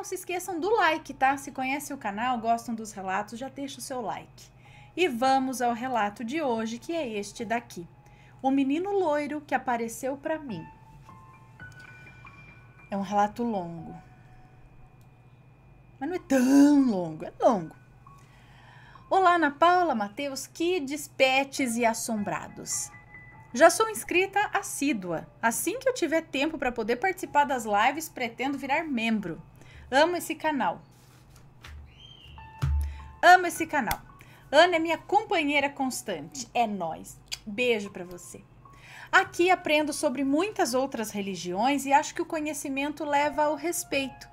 não se esqueçam do like, tá? Se conhecem o canal, gostam dos relatos, já deixa o seu like. E vamos ao relato de hoje, que é este daqui. O menino loiro que apareceu para mim. É um relato longo. Mas não é tão longo, é longo. Olá, Ana Paula, Matheus, que despetes e assombrados. Já sou inscrita assídua. Assim que eu tiver tempo para poder participar das lives, pretendo virar membro. Amo esse canal. Amo esse canal. Ana é minha companheira constante. É nós. Beijo para você. Aqui aprendo sobre muitas outras religiões e acho que o conhecimento leva ao respeito.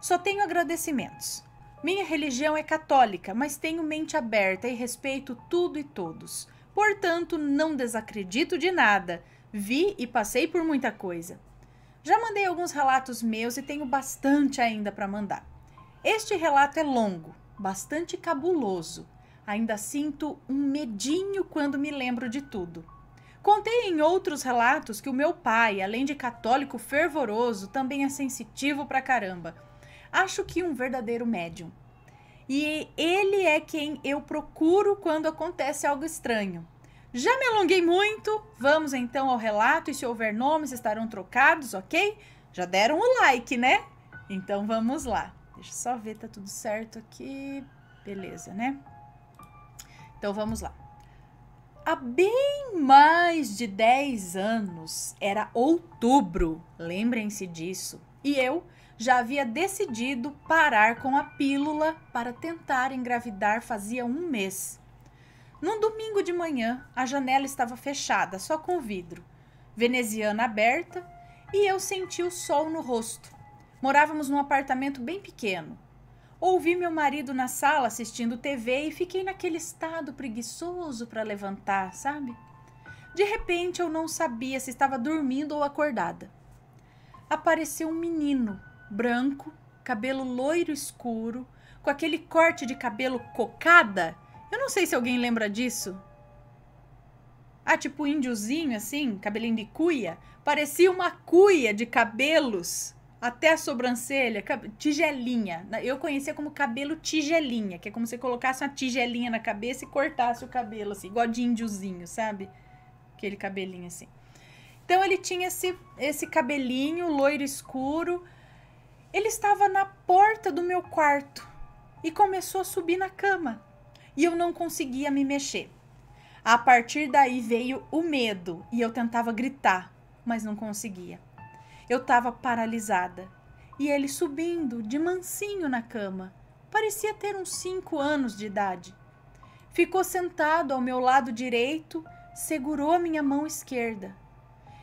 Só tenho agradecimentos. Minha religião é católica, mas tenho mente aberta e respeito tudo e todos. Portanto, não desacredito de nada. Vi e passei por muita coisa. Já mandei alguns relatos meus e tenho bastante ainda para mandar. Este relato é longo, bastante cabuloso. Ainda sinto um medinho quando me lembro de tudo. Contei em outros relatos que o meu pai, além de católico fervoroso, também é sensitivo pra caramba. Acho que um verdadeiro médium. E ele é quem eu procuro quando acontece algo estranho. Já me alonguei muito, vamos então ao relato e se houver nomes estarão trocados, ok? Já deram o like, né? Então vamos lá. Deixa eu só ver, tá tudo certo aqui. Beleza, né? Então vamos lá. Há bem mais de 10 anos, era outubro, lembrem-se disso, e eu já havia decidido parar com a pílula para tentar engravidar fazia um mês. Num domingo de manhã, a janela estava fechada, só com o vidro, veneziana aberta, e eu senti o sol no rosto. Morávamos num apartamento bem pequeno. Ouvi meu marido na sala assistindo TV e fiquei naquele estado preguiçoso para levantar, sabe? De repente eu não sabia se estava dormindo ou acordada. Apareceu um menino, branco, cabelo loiro escuro, com aquele corte de cabelo cocada eu não sei se alguém lembra disso. Ah, tipo índiozinho assim, cabelinho de cuia. Parecia uma cuia de cabelos até a sobrancelha, tigelinha. Eu conhecia como cabelo tigelinha, que é como se colocasse uma tigelinha na cabeça e cortasse o cabelo, assim, igual de índiozinho, sabe? Aquele cabelinho assim. Então ele tinha esse, esse cabelinho loiro escuro. Ele estava na porta do meu quarto e começou a subir na cama e eu não conseguia me mexer. A partir daí veio o medo e eu tentava gritar, mas não conseguia. Eu estava paralisada. E ele subindo de mansinho na cama, parecia ter uns cinco anos de idade. Ficou sentado ao meu lado direito, segurou a minha mão esquerda.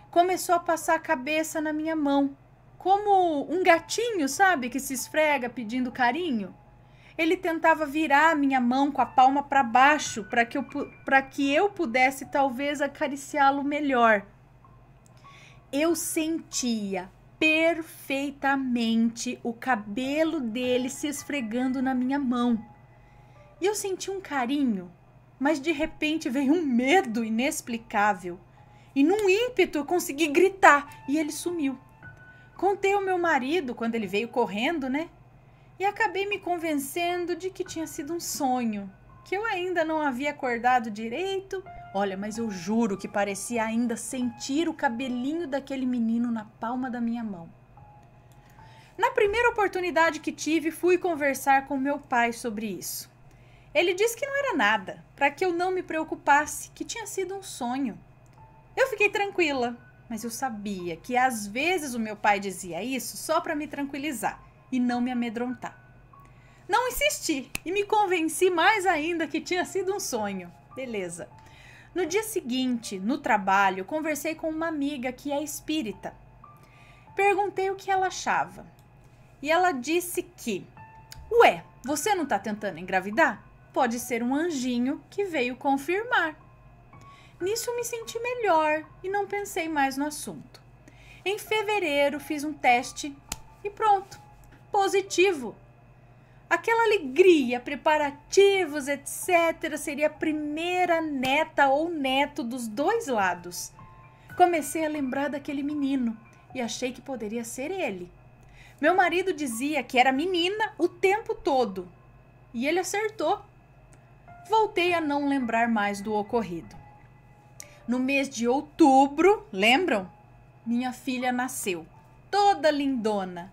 Começou a passar a cabeça na minha mão, como um gatinho, sabe, que se esfrega pedindo carinho. Ele tentava virar minha mão com a palma para baixo para que, eu, que eu pudesse talvez acariciá-lo melhor. Eu sentia perfeitamente o cabelo dele se esfregando na minha mão. E eu senti um carinho, mas de repente veio um medo inexplicável. E num ímpeto eu consegui gritar e ele sumiu. Contei ao meu marido quando ele veio correndo, né? e acabei me convencendo de que tinha sido um sonho, que eu ainda não havia acordado direito. Olha, mas eu juro que parecia ainda sentir o cabelinho daquele menino na palma da minha mão. Na primeira oportunidade que tive, fui conversar com meu pai sobre isso. Ele disse que não era nada, para que eu não me preocupasse, que tinha sido um sonho. Eu fiquei tranquila, mas eu sabia que às vezes o meu pai dizia isso só para me tranquilizar e não me amedrontar. Não insisti e me convenci mais ainda que tinha sido um sonho. Beleza. No dia seguinte, no trabalho, conversei com uma amiga que é espírita. Perguntei o que ela achava. E ela disse que: Ué, você não tá tentando engravidar? Pode ser um anjinho que veio confirmar. Nisso me senti melhor e não pensei mais no assunto. Em fevereiro fiz um teste e pronto positivo. Aquela alegria, preparativos, etc., seria a primeira neta ou neto dos dois lados. Comecei a lembrar daquele menino e achei que poderia ser ele. Meu marido dizia que era menina o tempo todo e ele acertou. Voltei a não lembrar mais do ocorrido. No mês de outubro, lembram? Minha filha nasceu, toda lindona,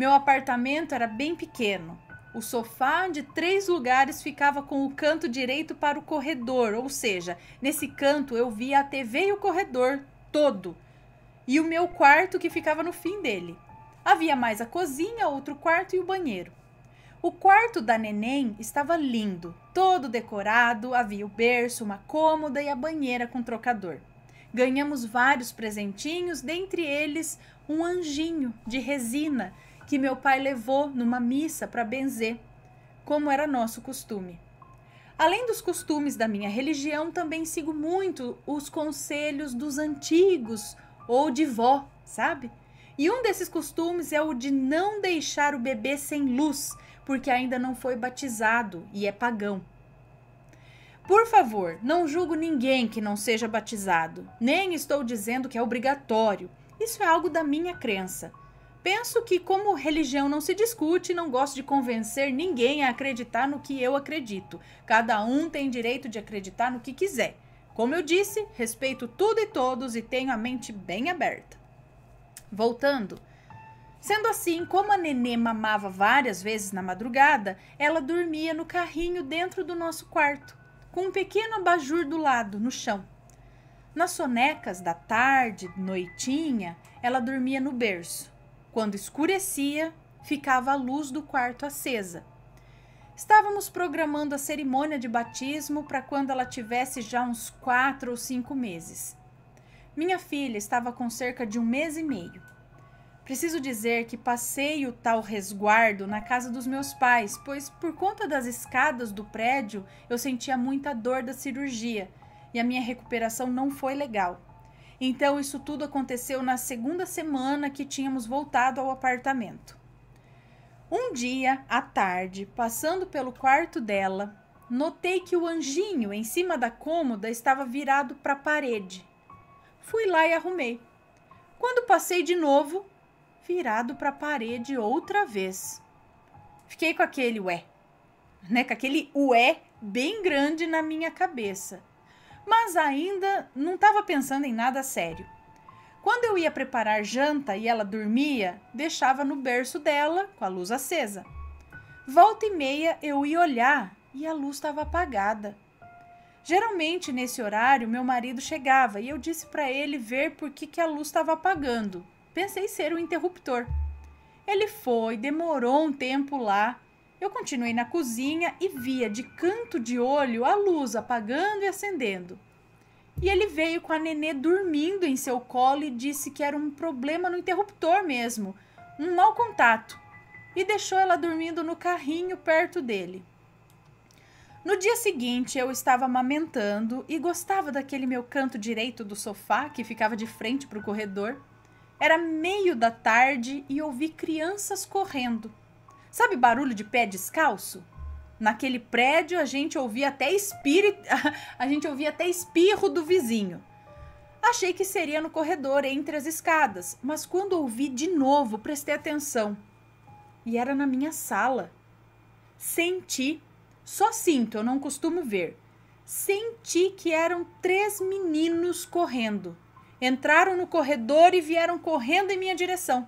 meu apartamento era bem pequeno. O sofá de três lugares ficava com o canto direito para o corredor, ou seja, nesse canto eu via a TV e o corredor todo, e o meu quarto que ficava no fim dele. Havia mais a cozinha, outro quarto e o banheiro. O quarto da neném estava lindo, todo decorado, havia o berço, uma cômoda e a banheira com trocador. Ganhamos vários presentinhos, dentre eles um anjinho de resina que meu pai levou numa missa para benzer, como era nosso costume. Além dos costumes da minha religião, também sigo muito os conselhos dos antigos ou de vó, sabe? E um desses costumes é o de não deixar o bebê sem luz, porque ainda não foi batizado e é pagão. Por favor, não julgo ninguém que não seja batizado, nem estou dizendo que é obrigatório. Isso é algo da minha crença. Penso que, como religião não se discute, não gosto de convencer ninguém a acreditar no que eu acredito. Cada um tem direito de acreditar no que quiser. Como eu disse, respeito tudo e todos e tenho a mente bem aberta. Voltando. Sendo assim, como a nenê mamava várias vezes na madrugada, ela dormia no carrinho dentro do nosso quarto, com um pequeno abajur do lado, no chão. Nas sonecas da tarde, noitinha, ela dormia no berço quando escurecia, ficava a luz do quarto acesa. Estávamos programando a cerimônia de batismo para quando ela tivesse já uns quatro ou cinco meses. Minha filha estava com cerca de um mês e meio. Preciso dizer que passei o tal resguardo na casa dos meus pais, pois por conta das escadas do prédio eu sentia muita dor da cirurgia e a minha recuperação não foi legal. Então, isso tudo aconteceu na segunda semana que tínhamos voltado ao apartamento. Um dia, à tarde, passando pelo quarto dela, notei que o anjinho em cima da cômoda estava virado para a parede. Fui lá e arrumei. Quando passei de novo, virado para a parede outra vez. Fiquei com aquele ué, né, com aquele ué bem grande na minha cabeça mas ainda não estava pensando em nada sério. Quando eu ia preparar janta e ela dormia, deixava no berço dela com a luz acesa. Volta e meia eu ia olhar e a luz estava apagada. Geralmente nesse horário meu marido chegava e eu disse para ele ver por que, que a luz estava apagando. Pensei ser o um interruptor. Ele foi, demorou um tempo lá eu continuei na cozinha e via de canto de olho a luz apagando e acendendo. E ele veio com a nenê dormindo em seu colo e disse que era um problema no interruptor mesmo, um mau contato, e deixou ela dormindo no carrinho perto dele. No dia seguinte, eu estava amamentando e gostava daquele meu canto direito do sofá que ficava de frente para o corredor. Era meio da tarde e ouvi crianças correndo. Sabe barulho de pé descalço? Naquele prédio a gente ouvia até espírito, a gente ouvia até espirro do vizinho. Achei que seria no corredor entre as escadas, mas quando ouvi de novo, prestei atenção. E era na minha sala. Senti, só sinto, eu não costumo ver. Senti que eram três meninos correndo. Entraram no corredor e vieram correndo em minha direção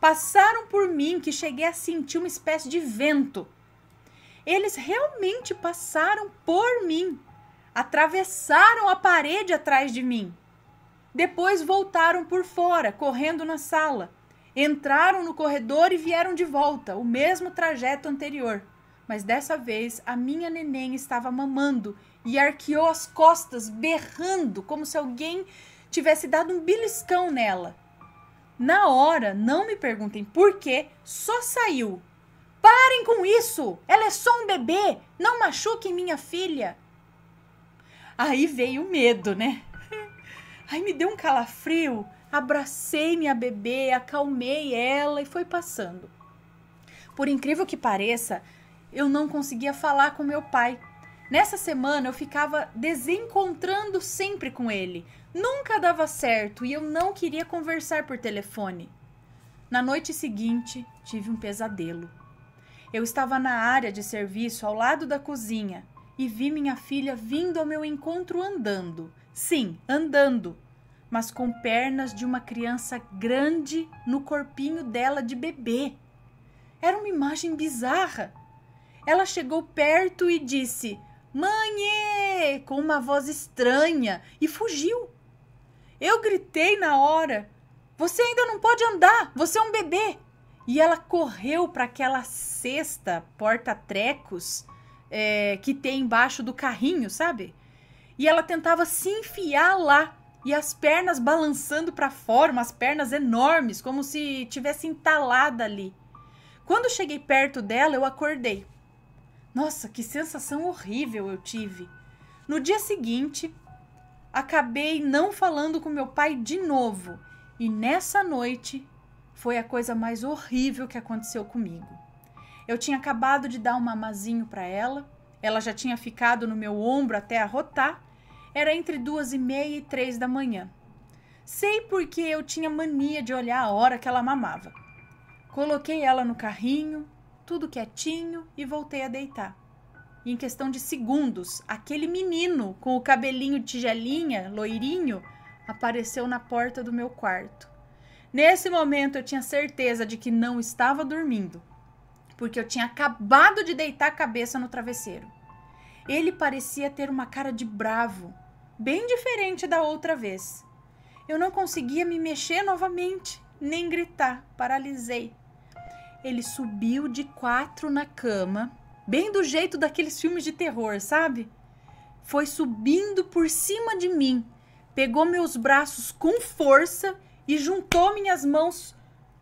passaram por mim que cheguei a sentir uma espécie de vento. Eles realmente passaram por mim, atravessaram a parede atrás de mim. Depois voltaram por fora, correndo na sala. Entraram no corredor e vieram de volta, o mesmo trajeto anterior. Mas dessa vez a minha neném estava mamando e arqueou as costas, berrando, como se alguém tivesse dado um beliscão nela. Na hora, não me perguntem por quê, só saiu. Parem com isso! Ela é só um bebê! Não machuquem minha filha! Aí veio o medo, né? Aí me deu um calafrio, abracei minha bebê, acalmei ela e foi passando. Por incrível que pareça, eu não conseguia falar com meu pai. Nessa semana eu ficava desencontrando sempre com ele, Nunca dava certo e eu não queria conversar por telefone. Na noite seguinte, tive um pesadelo. Eu estava na área de serviço ao lado da cozinha e vi minha filha vindo ao meu encontro andando. Sim, andando, mas com pernas de uma criança grande no corpinho dela de bebê. Era uma imagem bizarra. Ela chegou perto e disse: Mãe! Eh!", com uma voz estranha e fugiu. Eu gritei na hora: Você ainda não pode andar, você é um bebê. E ela correu para aquela cesta porta-trecos é, que tem embaixo do carrinho, sabe? E ela tentava se enfiar lá e as pernas balançando para fora, umas pernas enormes, como se tivesse entalada ali. Quando cheguei perto dela, eu acordei. Nossa, que sensação horrível eu tive. No dia seguinte, acabei não falando com meu pai de novo. E nessa noite foi a coisa mais horrível que aconteceu comigo. Eu tinha acabado de dar um mamazinho para ela, ela já tinha ficado no meu ombro até arrotar. Era entre duas e meia e três da manhã. Sei porque eu tinha mania de olhar a hora que ela mamava. Coloquei ela no carrinho, tudo quietinho e voltei a deitar. E em questão de segundos, aquele menino com o cabelinho tigelinha, loirinho, apareceu na porta do meu quarto. Nesse momento eu tinha certeza de que não estava dormindo, porque eu tinha acabado de deitar a cabeça no travesseiro. Ele parecia ter uma cara de bravo, bem diferente da outra vez. Eu não conseguia me mexer novamente, nem gritar, paralisei. Ele subiu de quatro na cama bem do jeito daqueles filmes de terror, sabe? Foi subindo por cima de mim, pegou meus braços com força e juntou minhas mãos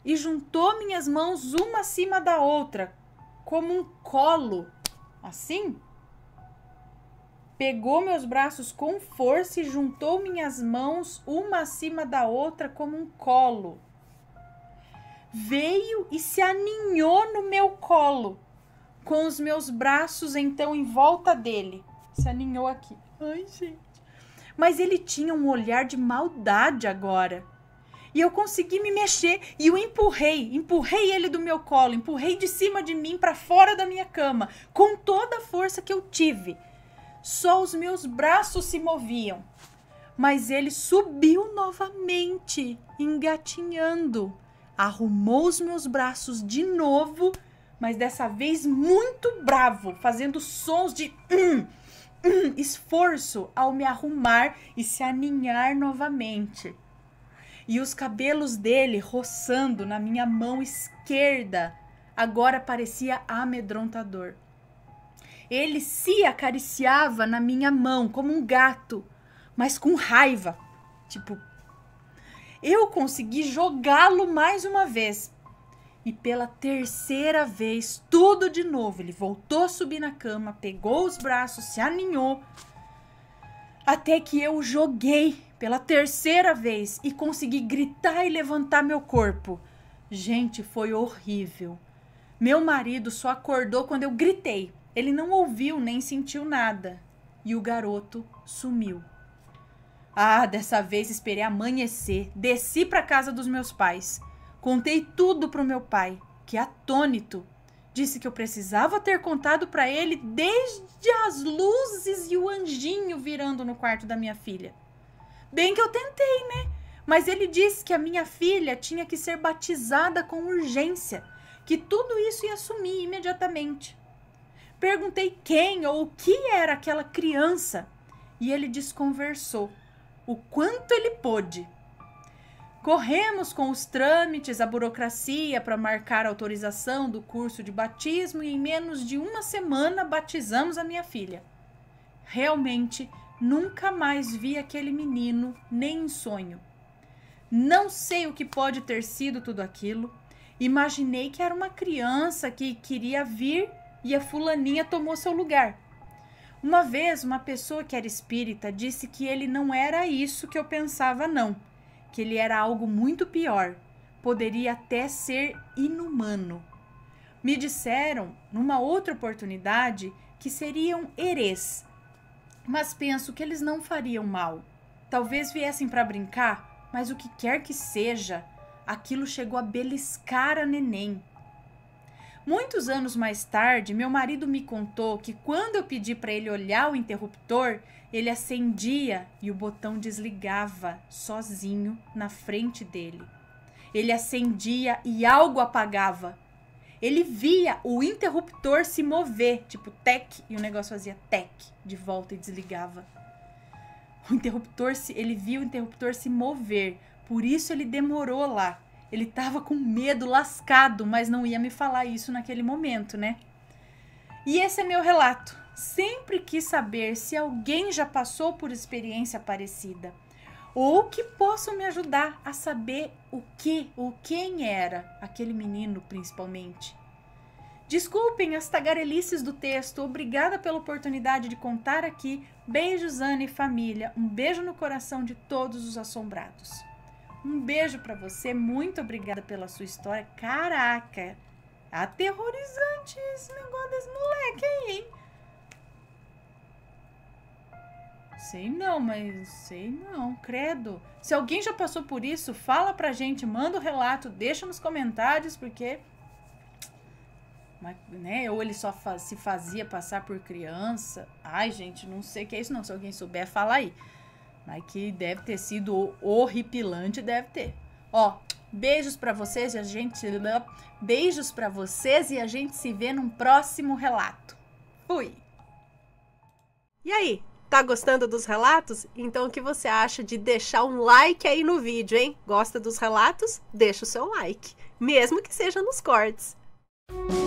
e juntou minhas mãos uma acima da outra, como um colo, assim. Pegou meus braços com força e juntou minhas mãos uma acima da outra como um colo. Veio e se aninhou no meu colo com os meus braços então em volta dele. Se aninhou aqui. Ai, gente. Mas ele tinha um olhar de maldade agora. E eu consegui me mexer e o empurrei, empurrei ele do meu colo, empurrei de cima de mim para fora da minha cama, com toda a força que eu tive. Só os meus braços se moviam. Mas ele subiu novamente, engatinhando arrumou os meus braços de novo mas dessa vez muito bravo, fazendo sons de hum, hum, esforço ao me arrumar e se aninhar novamente. E os cabelos dele roçando na minha mão esquerda agora parecia amedrontador. Ele se acariciava na minha mão como um gato, mas com raiva. Tipo, eu consegui jogá-lo mais uma vez, e pela terceira vez, tudo de novo. Ele voltou a subir na cama, pegou os braços, se aninhou. Até que eu joguei pela terceira vez e consegui gritar e levantar meu corpo. Gente, foi horrível. Meu marido só acordou quando eu gritei. Ele não ouviu nem sentiu nada. E o garoto sumiu. Ah, dessa vez esperei amanhecer. Desci para casa dos meus pais. Contei tudo para o meu pai, que atônito disse que eu precisava ter contado para ele desde as luzes e o anjinho virando no quarto da minha filha. Bem que eu tentei, né? Mas ele disse que a minha filha tinha que ser batizada com urgência, que tudo isso ia sumir imediatamente. Perguntei quem ou o que era aquela criança e ele desconversou o quanto ele pôde Corremos com os trâmites, a burocracia para marcar a autorização do curso de batismo e em menos de uma semana batizamos a minha filha. Realmente, nunca mais vi aquele menino nem em sonho. Não sei o que pode ter sido tudo aquilo. Imaginei que era uma criança que queria vir e a fulaninha tomou seu lugar. Uma vez, uma pessoa que era espírita disse que ele não era isso que eu pensava, não que ele era algo muito pior, poderia até ser inumano. Me disseram, numa outra oportunidade, que seriam herês, mas penso que eles não fariam mal. Talvez viessem para brincar, mas o que quer que seja, aquilo chegou a beliscar a neném. Muitos anos mais tarde, meu marido me contou que quando eu pedi para ele olhar o interruptor, ele acendia e o botão desligava sozinho na frente dele. Ele acendia e algo apagava. Ele via o interruptor se mover, tipo tec, e o negócio fazia tec de volta e desligava. O interruptor se, ele viu o interruptor se mover, por isso ele demorou lá. Ele tava com medo lascado, mas não ia me falar isso naquele momento, né? E esse é meu relato. Sempre quis saber se alguém já passou por experiência parecida ou que possam me ajudar a saber o que ou quem era aquele menino, principalmente. Desculpem as tagarelices do texto, obrigada pela oportunidade de contar aqui. Beijos, Ana e família. Um beijo no coração de todos os assombrados. Um beijo para você, muito obrigada pela sua história. Caraca, aterrorizante esse negócio desse moleque aí, hein? Sei não, mas sei não, credo. Se alguém já passou por isso, fala pra gente, manda o um relato, deixa nos comentários, porque. Mas, né, ou ele só faz, se fazia passar por criança. Ai, gente, não sei o que é isso, não. Se alguém souber, fala aí. Mas né, que deve ter sido horripilante, deve ter. Ó, beijos para vocês e a gente beijos para vocês e a gente se vê num próximo relato. Fui. E aí, tá gostando dos relatos? Então o que você acha de deixar um like aí no vídeo, hein? Gosta dos relatos? Deixa o seu like, mesmo que seja nos cortes. Música